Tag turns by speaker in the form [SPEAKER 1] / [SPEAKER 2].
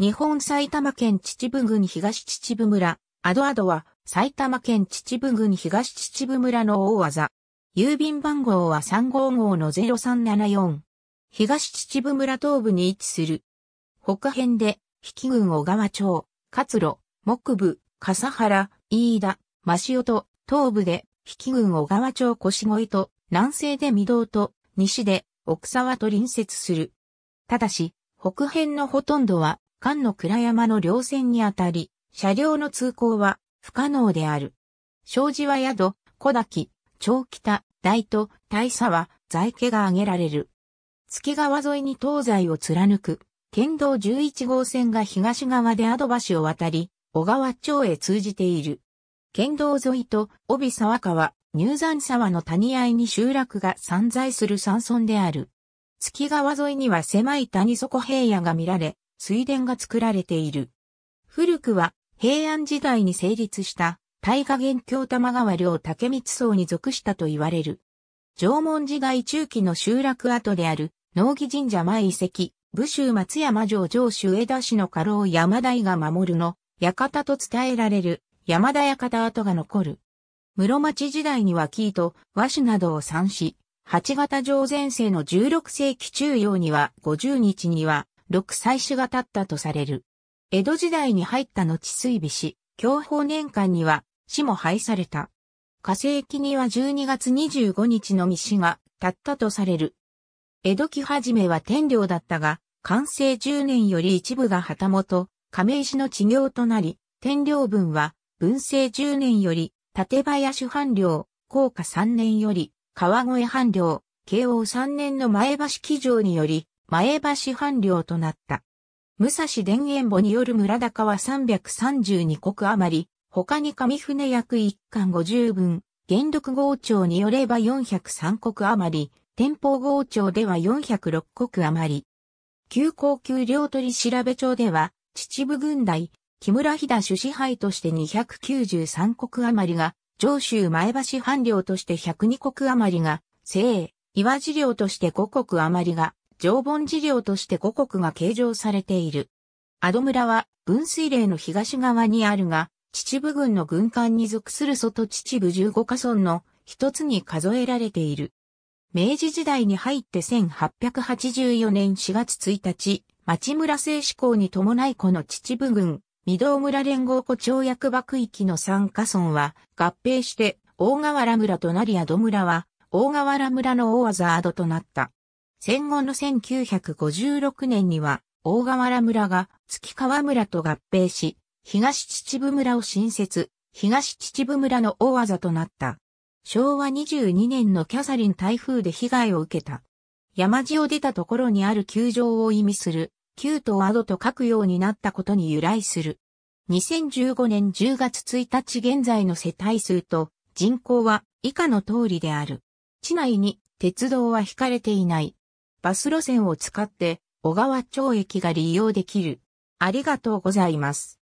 [SPEAKER 1] 日本埼玉県秩父郡東秩父村、アドアドは埼玉県秩父郡東秩父村の大技。郵便番号は3 5 5の0374。東秩父村東部に位置する。北辺で、比企郡小川町、活路、木部、笠原、飯田、真塩と、東部で、比企郡小川町越越と、南西で御堂と、西で、奥沢と隣接する。ただし、北辺のほとんどは間の倉山の稜線にあたり、車両の通行は不可能である。障子は宿、小滝、長北、大都、大佐は在家が挙げられる。月川沿いに東西を貫く、県道11号線が東側で宿橋を渡り、小川町へ通じている。県道沿いと帯沢川、入山沢の谷合に集落が散在する山村である。月川沿いには狭い谷底平野が見られ、水田が作られている。古くは平安時代に成立した大河元京玉川領竹光荘に属したと言われる。縄文時代中期の集落跡である農儀神社前遺跡、武州松山城城主江田市の家老山台が守るの、館と伝えられる山田館跡が残る。室町時代には木と和紙などを産し、八型城前世の16世紀中央には50日には六歳祀が立ったとされる。江戸時代に入った後水尾市、享保年間には、死も廃された。火星期には12月25日の死が立ったとされる。江戸期始めは天領だったが、完成10年より一部が旗本、亀石の地行となり、天領分は、文政10年より、立林藩領、高架3年より、川越藩領、慶応3年の前橋記上により、前橋藩領となった。武蔵田園簿による村高は332国余り、他に上船約1巻50分、元禄号庁によれば403国余り、天保号庁では406国余り。旧高級領取調べ帳では、秩父軍大。木村飛主支配として293国余りが、上州前橋藩領として102国余りが、西、岩寺領として5国余りが、常盆事業として五国が計上されている。アド村は分水嶺の東側にあるが、秩父郡の軍艦に属する外秩父15カ村の一つに数えられている。明治時代に入って1884年4月1日、町村制施行に伴いこの秩父郡、御堂村連合湖町役場区域の三カ村は合併して大河原村となりアド村は大河原村の大技アドとなった。戦後の1956年には、大河原村が月川村と合併し、東秩父村を新設、東秩父村の大技となった。昭和22年のキャサリン台風で被害を受けた。山地を出たところにある球場を意味する、旧とアドと書くようになったことに由来する。2015年10月1日現在の世帯数と人口は以下の通りである。地内に鉄道は引かれていない。バス路線を使って小川町駅が利用できる。ありがとうございます。